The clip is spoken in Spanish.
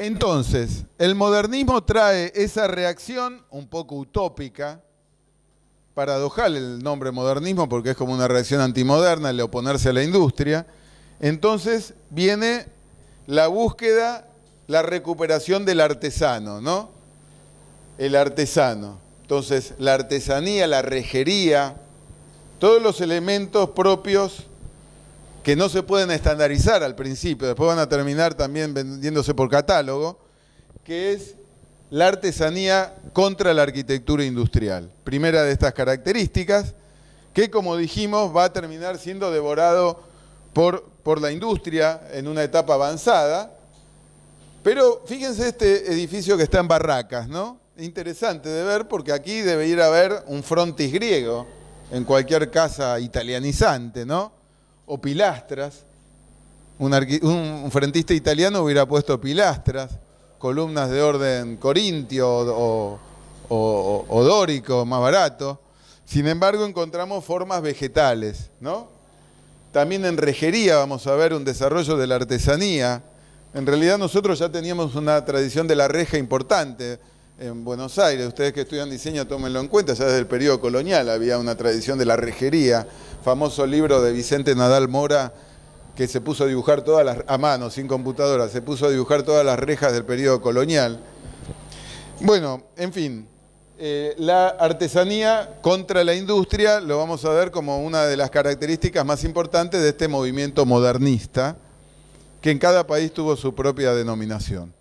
Entonces, el modernismo trae esa reacción un poco utópica, paradojal el nombre modernismo porque es como una reacción antimoderna, el oponerse a la industria. Entonces viene la búsqueda, la recuperación del artesano, ¿no? El artesano. Entonces, la artesanía, la rejería, todos los elementos propios que no se pueden estandarizar al principio, después van a terminar también vendiéndose por catálogo, que es la artesanía contra la arquitectura industrial. Primera de estas características, que como dijimos va a terminar siendo devorado por, por la industria en una etapa avanzada. Pero fíjense este edificio que está en Barracas, ¿no? Interesante de ver porque aquí debe ir a ver un frontis griego en cualquier casa italianizante, ¿no? o pilastras. Un, frentista italiano hubiera puesto pilastras, columnas de orden corintio o, o dórico, más barato. Sin embargo, encontramos formas vegetales, ¿no? También en rejería vamos a ver un desarrollo de la artesanía. En realidad nosotros ya teníamos una tradición de la reja importante, en Buenos Aires. Ustedes que estudian diseño, tómenlo en cuenta, ya desde el periodo colonial había una tradición de la rejería, famoso libro de Vicente Nadal Mora, que se puso a dibujar todas las, a mano, sin computadora, se puso a dibujar todas las rejas del periodo colonial. Bueno, en fin, eh, la artesanía contra la industria lo vamos a ver como una de las características más importantes de este movimiento modernista, que en cada país tuvo su propia denominación.